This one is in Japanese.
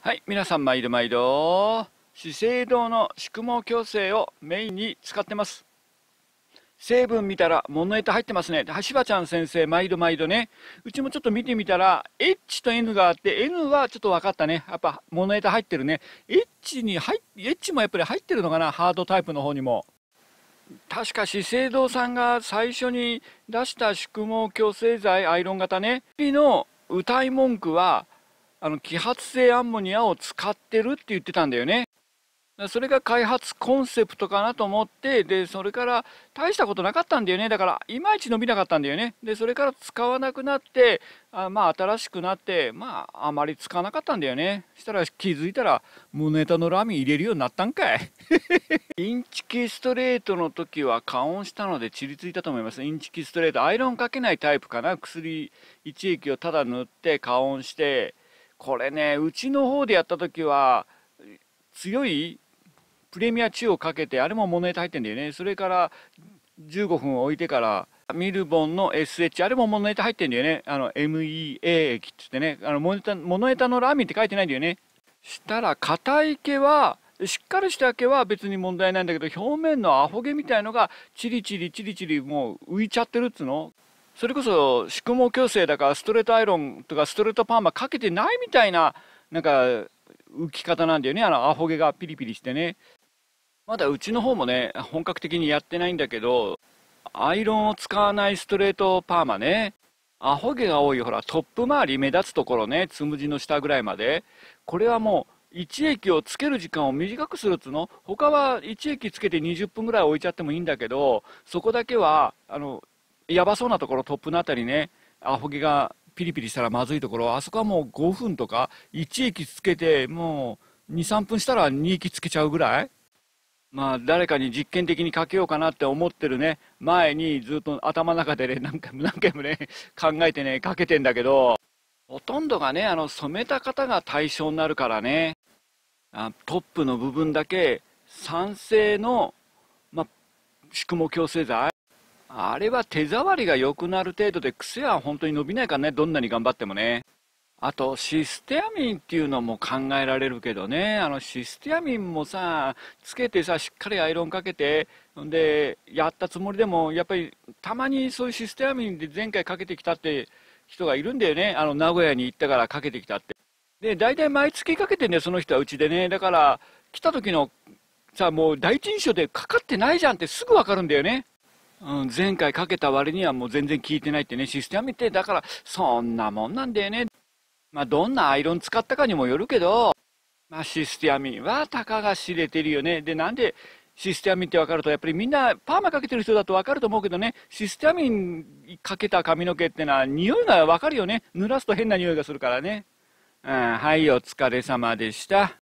はい、皆さん毎度毎度資生堂の宿毛矯正をメインに使ってます成分見たらモノエタ入ってますね橋場ちゃん先生毎度毎度ねうちもちょっと見てみたら H と N があって N はちょっと分かったねやっぱモノエタ入ってるね H に入 H もやっぱり入ってるのかなハードタイプの方にも確か資生堂さんが最初に出した宿毛矯正剤アイロン型ねの歌い文句は「あの揮発性アンモニアを使ってるって言ってたんだよねそれが開発コンセプトかなと思ってでそれから大したことなかったんだよねだからいまいち伸びなかったんだよねでそれから使わなくなってあまあ新しくなってまああまり使わなかったんだよねしたら気づいたらうネタのラミ入れるようになったんかい インチキストレートの時は加温したのでちりついたと思いますインチキストレートアイロンかけないタイプかな薬1液をただ塗って加温してこれねうちの方でやった時は強いプレミア2をかけてあれもモネタ入ってんだよねそれから15分置いてからミルボンの SH あれもモノエタ入ってんだよねあの MEA 液っつってねあのモノエタモタのラーメンって書いてないんだよねしたら硬い毛はしっかりした毛は別に問題ないんだけど表面のアホ毛みたいのがチリチリチリチリもう浮いちゃってるっつのそれこそ宿毛矯正だからストレートアイロンとかストレートパーマかけてないみたいななんか浮き方なんだよねあのアホ毛がピリピリしてねまだうちの方もね本格的にやってないんだけどアイロンを使わないストレートパーマねアホ毛が多いほらトップ周り目立つところねつむじの下ぐらいまでこれはもう一液をつける時間を短くするっつの他は一液つけて20分ぐらい置いちゃってもいいんだけどそこだけはあのやばそうなところトップのあたりねアホ毛がピリピリしたらまずいところあそこはもう5分とか1駅つけてもう23分したら2駅つけちゃうぐらいまあ誰かに実験的にかけようかなって思ってるね前にずっと頭の中でね何回も何回もね考えてねかけてんだけどほとんどがねあの染めた方が対象になるからねあトップの部分だけ酸性の、まあ、宿毛矯正剤あれは手触りが良くなる程度で癖は本当に伸びないからね、どんなに頑張ってもね。あと、システアミンっていうのも考えられるけどね、あのシステアミンもさ、つけてさ、しっかりアイロンかけて、んで、やったつもりでも、やっぱりたまにそういうシステアミンで前回かけてきたって人がいるんだよね、あの名古屋に行ったからかけてきたって。で、大体毎月かけてね、その人はうちでね、だから、来た時のさ、もう第一印象でかかってないじゃんってすぐわかるんだよね。うん、前回かけた割にはもう全然効いてないってね、システムってだからそんなもんなんだよね。まあ、どんなアイロン使ったかにもよるけど、まあ、システアミンはたかが知れてるよね。で、なんでシステアミンって分かると、やっぱりみんなパーマかけてる人だと分かると思うけどね、システアミンかけた髪の毛ってのは匂いが分かるよね。濡らすと変な匂いがするからね。うん、はい、お疲れ様でした。